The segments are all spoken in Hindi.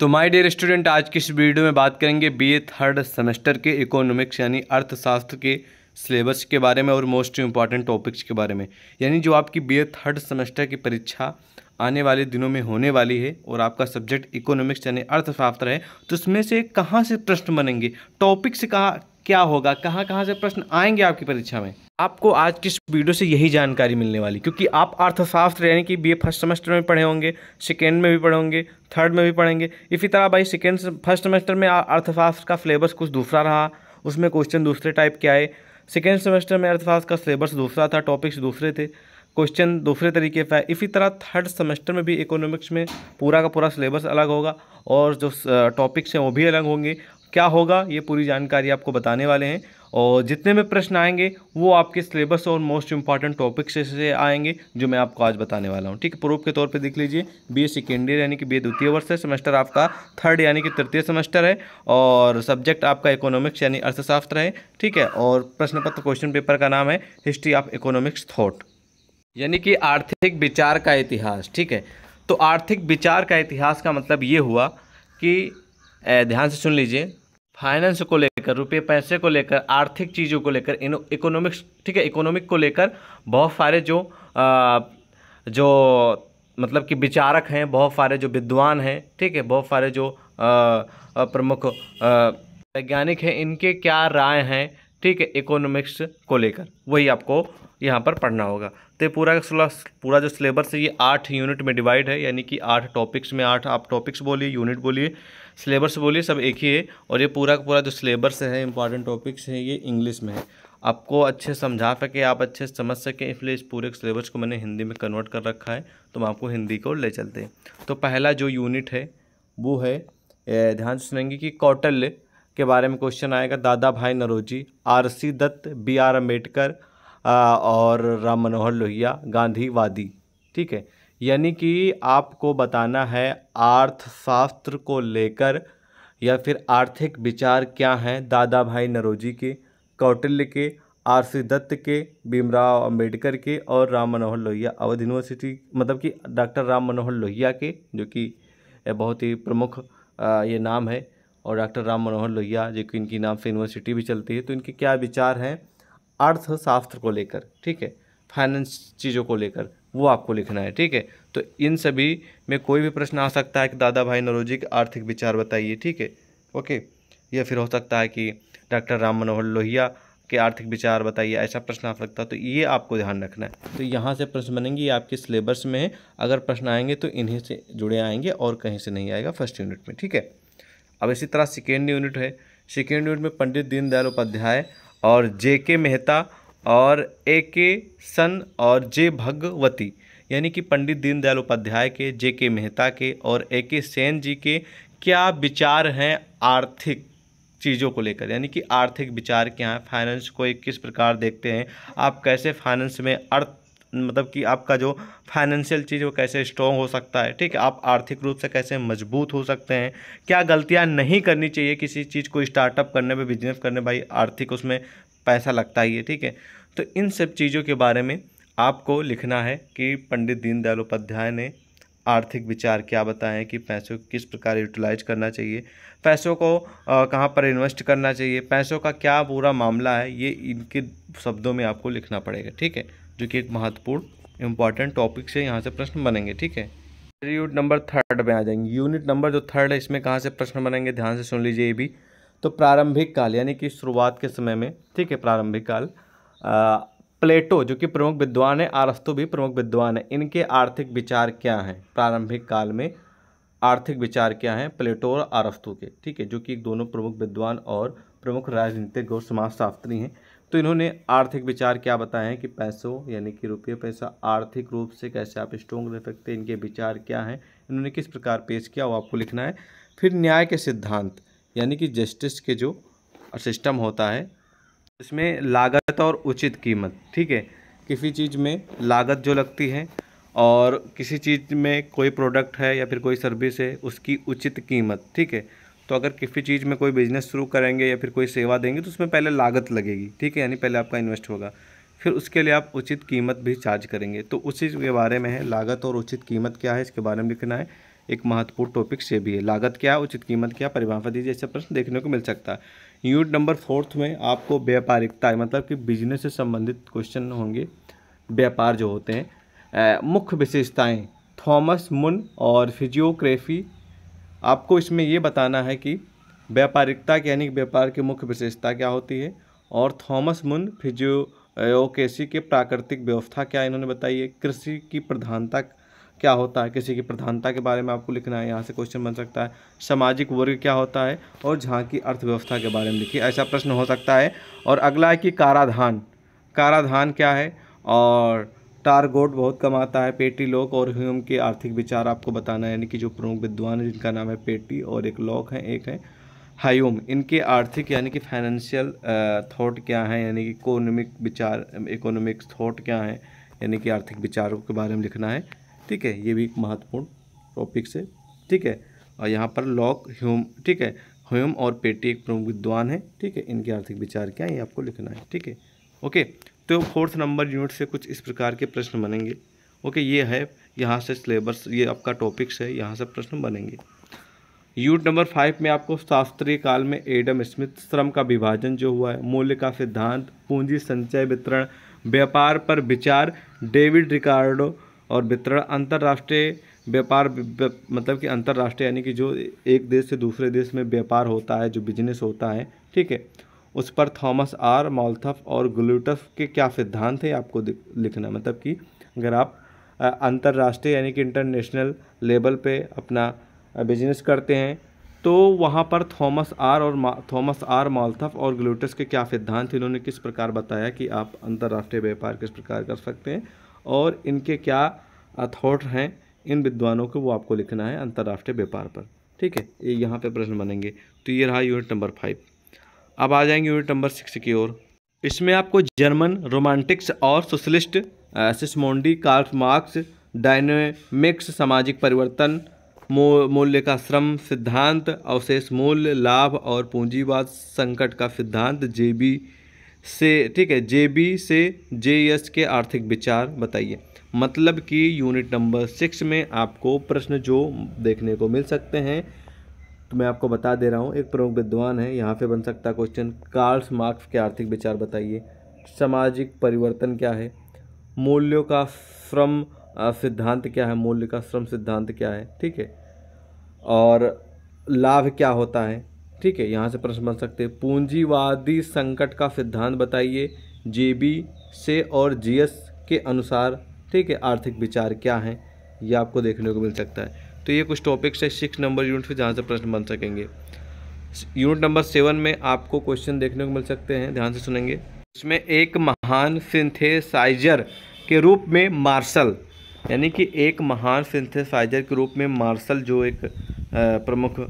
तो माय डियर स्टूडेंट आज की इस वीडियो में बात करेंगे बीए थर्ड सेमेस्टर के इकोनॉमिक्स यानी अर्थशास्त्र के सिलेबस के बारे में और मोस्ट इम्पॉर्टेंट टॉपिक्स के बारे में यानी जो आपकी बीए थर्ड सेमेस्टर की परीक्षा आने वाले दिनों में होने वाली है और आपका सब्जेक्ट इकोनॉमिक्स यानी अर्थशास्त्र है तो उसमें से कहाँ से प्रश्न बनेंगे टॉपिक्स कहाँ क्या होगा कहाँ कहाँ से प्रश्न आएंगे आपकी परीक्षा में आपको आज की इस वीडियो से यही जानकारी मिलने वाली क्योंकि आप अर्थशास्त्र यानी कि बी फर्स्ट सेमेस्टर में पढ़े होंगे सेकेंड में भी पढ़े होंगे थर्ड में भी पढ़ेंगे इसी तरह भाई सेकेंड फर्स्ट सेमेस्टर में अर्थशास्त्र का सिलेबस कुछ दूसरा रहा उसमें क्वेश्चन दूसरे टाइप के आए सेकेंड सेमेस्टर में अर्थशास्त्र का सिलेबस दूसरा था टॉपिक्स दूसरे थे क्वेश्चन दूसरे तरीके का इसी तरह थर्ड सेमेस्टर में भी इकोनॉमिक्स में पूरा का पूरा सिलेबस अलग होगा और जो टॉपिक्स हैं वो भी अलग होंगे क्या होगा ये पूरी जानकारी आपको बताने वाले हैं और जितने में प्रश्न आएंगे वो आपके सिलेबस और मोस्ट इंपॉर्टेंट टॉपिक से, से आएंगे जो मैं आपको आज बताने वाला हूँ ठीक है प्रूफ के तौर पे देख लीजिए बी ए सेकेंड ईयर यानी कि बी ए द्वितीय वर्ष है सेमेस्टर आपका थर्ड यानी कि तृतीय सेमेस्टर है और सब्जेक्ट आपका इकोनॉमिक्स यानी अर्थशास्त्र है ठीक है और प्रश्न पत्र क्वेश्चन पेपर का नाम है हिस्ट्री ऑफ इकोनॉमिक्स थाट यानी कि आर्थिक विचार का इतिहास ठीक है तो आर्थिक विचार का इतिहास का मतलब ये हुआ कि ध्यान से सुन लीजिए फाइनेंस को लेकर रुपये पैसे को लेकर आर्थिक चीज़ों को लेकर इन इकोनॉमिक्स ठीक है इकोनॉमिक को लेकर बहुत सारे जो आ, जो मतलब कि विचारक हैं बहुत सारे जो विद्वान हैं ठीक है बहुत सारे जो प्रमुख वैज्ञानिक हैं इनके क्या राय हैं ठीक है इकोनॉमिक्स को लेकर वही आपको यहाँ पर पढ़ना होगा तो ये पूरा पूरा जो सिलेबस है ये आठ यूनिट में डिवाइड है यानी कि आठ टॉपिक्स में आठ आप टॉपिक्स बोलिए यूनिट बोलिए सिलेबस बोलिए सब एक ही है और ये पूरा पूरा जो सिलेबस है इंपॉर्टेंट टॉपिक्स हैं ये इंग्लिश में है आपको अच्छे समझा सके आप अच्छे समझ सकें इसलिए इस पूरे सिलेबस को मैंने हिंदी में कन्वर्ट कर रखा है तो हम आपको हिंदी को ले चलते हैं तो पहला जो यूनिट है वो है ध्यान से सुनेंगे कि कौटल्य के बारे में क्वेश्चन आएगा Dadabhai Naoroji R C Dutt B R Ambedkar और राम मनोहर लोहिया गांधीवादी ठीक है यानी कि आपको बताना है अर्थशास्त्र को लेकर या फिर आर्थिक विचार क्या हैं दादा भाई नरोजी के कौटिल्य के आर सी दत्त के भीमराव अंबेडकर के और राम मनोहर लोहिया अवध यूनिवर्सिटी मतलब कि डॉक्टर राम मनोहर लोहिया के जो कि बहुत ही प्रमुख ये नाम है और डॉक्टर राम मनोहर लोहिया जो कि इनकी नाम से यूनिवर्सिटी भी चलती है तो इनके क्या विचार हैं अर्थशास्त्र को लेकर ठीक है फाइनेंस चीज़ों को लेकर वो आपको लिखना है ठीक है तो इन सभी में कोई भी प्रश्न आ सकता है कि दादा भाई नरोजी के आर्थिक विचार बताइए ठीक है ओके या फिर हो सकता है कि डॉक्टर राम मनोहर लोहिया के आर्थिक विचार बताइए ऐसा प्रश्न आ सकता है तो ये आपको ध्यान रखना है तो यहाँ से प्रश्न बनेंगे ये आपके सिलेबस में है अगर प्रश्न आएंगे तो इन्हीं से जुड़े आएंगे और कहीं से नहीं आएगा फर्स्ट यूनिट में ठीक है अब इसी तरह सेकेंड यूनिट है सेकेंड यूनिट में पंडित दीनदयाल उपाध्याय और जे के मेहता और ए के सन और जे भगवती यानी कि पंडित दीनदयाल उपाध्याय के जे के मेहता के और ए के सेन जी के क्या विचार हैं आर्थिक चीज़ों को लेकर यानी कि आर्थिक विचार क्या है फाइनेंस को एक किस प्रकार देखते हैं आप कैसे फाइनेंस में अर्थ मतलब कि आपका जो फाइनेंशियल चीज़ वो कैसे स्ट्रॉन्ग हो सकता है ठीक है आप आर्थिक रूप से कैसे मजबूत हो सकते हैं क्या गलतियाँ नहीं करनी चाहिए किसी चीज़ को स्टार्टअप करने में बिजनेस करने भाई आर्थिक उसमें पैसा लगता ही है ठीक है तो इन सब चीज़ों के बारे में आपको लिखना है कि पंडित दीनदयाल उपाध्याय ने आर्थिक विचार क्या बताएं कि पैसों को किस प्रकार यूटिलाइज करना चाहिए पैसों को कहाँ पर इन्वेस्ट करना चाहिए पैसों का क्या पूरा मामला है ये इनके शब्दों में आपको लिखना पड़ेगा ठीक है जो कि एक महत्वपूर्ण इंपॉर्टेंट टॉपिक से यहाँ से प्रश्न बनेंगे ठीक है यूनिट नंबर थर्ड में आ जाएंगे यूनिट नंबर जो थर्ड है इसमें कहाँ से प्रश्न बनेंगे ध्यान से सुन लीजिए ये भी तो प्रारंभिक काल यानी कि शुरुआत के समय में ठीक है प्रारंभिक काल प्लेटो जो कि प्रमुख विद्वान है आरस्तु भी प्रमुख विद्वान है इनके आर्थिक विचार क्या हैं प्रारंभिक काल में आर्थिक विचार क्या हैं प्लेटो और आरस्तु के ठीक है जो कि दोनों प्रमुख विद्वान और प्रमुख राजनीतिक और समाजशास्त्री हैं तो इन्होंने आर्थिक विचार क्या बताए हैं कि पैसों यानी कि रुपये पैसा आर्थिक रूप से कैसे आप स्ट्रॉन्ग रह सकते हैं इनके विचार क्या हैं इन्होंने किस प्रकार पेश किया वो आपको लिखना है फिर न्याय के सिद्धांत यानी कि जस्टिस के जो सिस्टम होता है इसमें लागत और उचित कीमत ठीक है किसी चीज़ में लागत जो लगती है और किसी चीज़ में कोई प्रोडक्ट है या फिर कोई सर्विस है उसकी उचित कीमत ठीक है तो अगर किसी चीज़ में कोई बिज़नेस शुरू करेंगे या फिर कोई सेवा देंगे तो उसमें पहले लागत लगेगी ठीक है यानी पहले आपका इन्वेस्ट होगा फिर उसके लिए आप उचित कीमत भी चार्ज करेंगे तो उसी के बारे में है लागत और उचित कीमत क्या है इसके बारे में लिखना है एक महत्वपूर्ण टॉपिक से भी है लागत क्या उचित कीमत क्या परिभाषा दीजिए ऐसे प्रश्न देखने को मिल सकता है यूनिट नंबर फोर्थ में आपको व्यापारिकता मतलब कि बिजनेस से संबंधित क्वेश्चन होंगे व्यापार जो होते हैं मुख्य विशेषताएँ थॉमस मुन और फिजियोग्राफी आपको इसमें ये बताना है कि व्यापारिकता के यानी व्यापार की मुख्य विशेषता क्या होती है और थॉमस मुन फिजियोकेसी के प्राकृतिक व्यवस्था क्या इन्होंने बताई है कृषि की प्रधानता क्या होता है किसी की प्रधानता के बारे में आपको लिखना है यहाँ से क्वेश्चन बन सकता है सामाजिक वर्ग क्या होता है और जहाँ की अर्थव्यवस्था के बारे में लिखिए ऐसा प्रश्न हो सकता है और अगला है कि काराधान काराधान क्या है और टारगोट बहुत बहुत कमाता है पेटी लॉक और ह्यूम के आर्थिक विचार आपको बताना है यानी कि जो प्रमुख विद्वान है जिनका नाम है पेटी और एक लॉक है एक है हायूम इनके आर्थिक यानी कि फाइनेंशियल थॉट क्या है यानी कि इकोनॉमिक विचार इकोनॉमिक थॉट क्या है यानी कि आर्थिक विचारों के बारे में लिखना है ठीक है ये भी एक महत्वपूर्ण टॉपिक से ठीक है और यहाँ पर लॉक ह्यूम ठीक है ह्यूम और पेटी एक प्रमुख विद्वान है ठीक है इनके आर्थिक विचार क्या है ये आपको लिखना है ठीक है ओके तो फोर्थ नंबर यूनिट से कुछ इस प्रकार के प्रश्न बनेंगे ओके ये है यहाँ से सिलेबस ये आपका टॉपिक्स है यहाँ से प्रश्न बनेंगे यूनिट नंबर फाइव में आपको शास्त्रीय काल में एडम स्मिथ श्रम का विभाजन जो हुआ है मूल्य का सिद्धांत पूंजी संचय वितरण व्यापार पर विचार डेविड रिकार्डो और वितरण अंतर्राष्ट्रीय व्यापार मतलब कि अंतर्राष्ट्रीय यानी कि जो एक देश से दूसरे देश में व्यापार होता है जो बिजनेस होता है ठीक है उस पर थॉमस आर मॉलथफ और ग्लूटफ के क्या सिद्धांत हैं आपको लिखना मतलब कि अगर आप अंतर्राष्ट्रीय यानी कि इंटरनेशनल लेवल पे अपना बिजनेस करते हैं तो वहाँ पर थॉमस आर और थॉमस आर मॉलथफ और ग्लूटस के क्या सिद्धांत इन्होंने किस प्रकार बताया कि आप अंतर्राष्ट्रीय व्यापार किस प्रकार कर सकते हैं और इनके क्या थॉट हैं इन विद्वानों को वो आपको लिखना है अंतर्राष्ट्रीय व्यापार पर ठीक है ये यहाँ पे प्रश्न बनेंगे तो ये रहा यूनिट नंबर फाइव अब आ जाएंगे यूनिट नंबर सिक्स की ओर इसमें आपको जर्मन रोमांटिक्स और socialist Sismondi Karl Marx dynamics सामाजिक परिवर्तन मूल्य का श्रम सिद्धांत अवशेष मूल्य लाभ और पूंजीवाद संकट का सिद्धांत जेबी से ठीक है जेबी से जेएस के आर्थिक विचार बताइए मतलब कि यूनिट नंबर सिक्स में आपको प्रश्न जो देखने को मिल सकते हैं तो मैं आपको बता दे रहा हूँ एक प्रमुख विद्वान है यहाँ पे बन सकता क्वेश्चन कार्ल्स मार्क्स के आर्थिक विचार बताइए सामाजिक परिवर्तन क्या है मूल्यों का श्रम सिद्धांत क्या है मूल्य का श्रम सिद्धांत क्या है ठीक है और लाभ क्या होता है ठीक है यहाँ से प्रश्न बन सकते हैं पूंजीवादी संकट का सिद्धांत बताइए जे से और जी के अनुसार ठीक है आर्थिक विचार क्या हैं ये आपको देखने को मिल सकता है तो ये कुछ टॉपिक्स है सिक्स नंबर यूनिट जहाँ से प्रश्न बन सकेंगे यूनिट नंबर सेवन में आपको क्वेश्चन देखने को मिल सकते हैं ध्यान से सुनेंगे इसमें एक महान सिंथेसाइजर के रूप में मार्शल यानी कि एक महान सिंथेसाइजर के रूप में मार्शल जो एक प्रमुख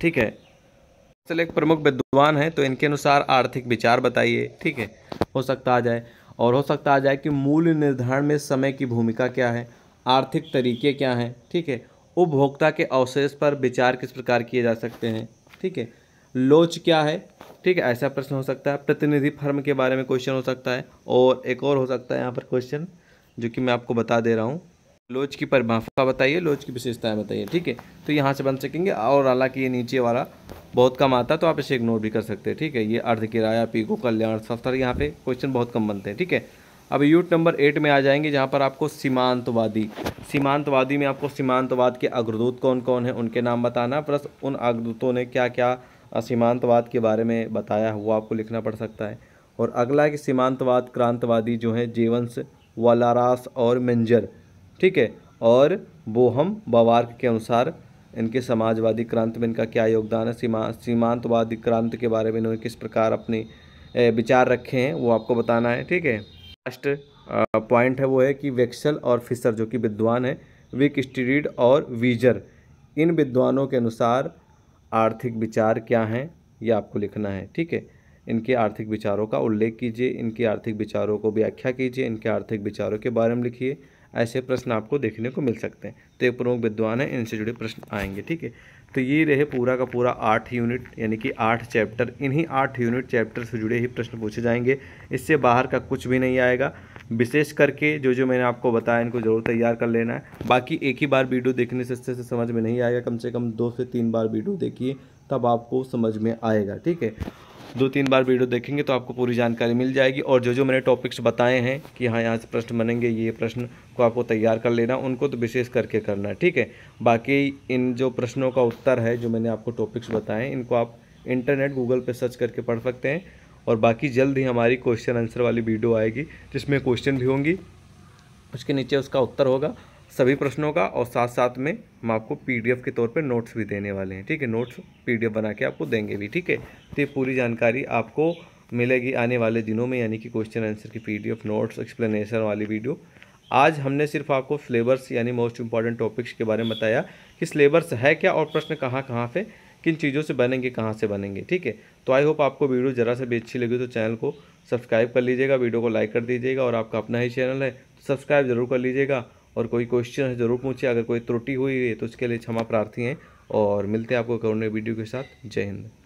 ठीक है मार्शल एक प्रमुख विद्वान है तो इनके अनुसार आर्थिक विचार बताइए ठीक है हो सकता आ जाए और हो सकता आ जाए कि मूल्य निर्धारण में समय की भूमिका क्या है आर्थिक तरीके क्या हैं ठीक है उपभोक्ता के अवशेष पर विचार किस प्रकार किए जा सकते हैं ठीक है लोच क्या है ठीक है ऐसा प्रश्न हो सकता है प्रतिनिधि फर्म के बारे में क्वेश्चन हो सकता है और एक और हो सकता है यहाँ पर क्वेश्चन जो कि मैं आपको बता दे रहा हूँ लोच की परिभाषा बताइए लोच की विशेषताएं बताइए ठीक है तो यहाँ से बन सकेंगे और हालांकि ये नीचे वाला बहुत कम आता तो आप इसे इग्नोर भी कर सकते हैं ठीक है ये अर्ध किराया पीको कल्याण सफ्तर यहाँ पे क्वेश्चन बहुत कम बनते हैं ठीक है अब यूट नंबर एट में आ जाएंगे जहाँ पर आपको सीमांतवादी सीमांतवादी में आपको सीमांतवाद के अग्रदूत कौन कौन है उनके नाम बताना प्लस उन अग्रदूतों ने क्या क्या सीमांतवाद के बारे में बताया वो आपको लिखना पड़ सकता है और अगला कि सीमांतवाद क्रांतवादी जो हैं जेवंस वालारास और मिंजर ठीक है और बोहम बवार्क के अनुसार इनके समाजवादी क्रांति में इनका क्या योगदान है सीमा सीमांतवादी क्रांति के बारे में इन्होंने किस प्रकार अपने विचार रखे हैं वो आपको बताना है ठीक है लास्ट पॉइंट uh, है वो है कि वेक्सल और फिसर जो कि विद्वान है विक स्टीड और वीजर इन विद्वानों के अनुसार आर्थिक विचार क्या हैं ये आपको लिखना है ठीक है इनके आर्थिक विचारों का उल्लेख कीजिए इनके आर्थिक विचारों को व्याख्या कीजिए इनके आर्थिक विचारों के बारे में लिखिए ऐसे प्रश्न आपको देखने को मिल सकते हैं तो ये प्रमुख विद्वान हैं इनसे जुड़े प्रश्न आएंगे ठीक है तो ये रहे पूरा का पूरा आठ यूनिट यानी कि आठ चैप्टर इन्हीं आठ यूनिट चैप्टर से जुड़े ही प्रश्न पूछे जाएंगे इससे बाहर का कुछ भी नहीं आएगा विशेष करके जो जो मैंने आपको बताया इनको ज़रूर तैयार कर लेना है बाकी एक ही बार वीडियो देखने से अच्छे से समझ में नहीं आएगा कम से कम दो से तीन बार वीडियो देखिए तब आपको समझ में आएगा ठीक है दो तीन बार वीडियो देखेंगे तो आपको पूरी जानकारी मिल जाएगी और जो जो मैंने टॉपिक्स बताए हैं कि हाँ यहाँ से प्रश्न बनेंगे ये प्रश्न को आपको तैयार कर लेना उनको तो विशेष करके करना ठीक है बाकी इन जो प्रश्नों का उत्तर है जो मैंने आपको टॉपिक्स बताए इनको आप इंटरनेट गूगल पर सर्च करके पढ़ सकते हैं और बाकी जल्द ही हमारी क्वेश्चन आंसर वाली वीडियो आएगी जिसमें क्वेश्चन भी होंगी उसके नीचे उसका उत्तर होगा सभी प्रश्नों का और साथ साथ में हम आपको पीडीएफ के तौर पे नोट्स भी देने वाले हैं ठीक है नोट्स पीडीएफ बना के आपको देंगे भी ठीक है तो ये पूरी जानकारी आपको मिलेगी आने वाले दिनों में यानी कि क्वेश्चन आंसर की पीडीएफ नोट्स एक्सप्लेनेशन वाली वीडियो आज हमने सिर्फ आपको सिलेबस यानी मोस्ट इंपॉर्टेंट टॉपिक्स के बारे में बताया कि सिलेबस है क्या और प्रश्न कहाँ कहाँ से किन चीज़ों से बनेंगे कहाँ से बनेंगे ठीक है तो आई होप आपको वीडियो ज़रा से भी अच्छी लगी तो चैनल को सब्सक्राइब कर लीजिएगा वीडियो को लाइक कर दीजिएगा और आपका अपना ही चैनल है तो सब्सक्राइब जरूर कर लीजिएगा और कोई क्वेश्चन है ज़रूर पूछिए अगर कोई त्रुटि हुई है तो उसके लिए क्षमा प्रार्थी हैं और मिलते हैं आपको करोड़ वीडियो के साथ जय हिंद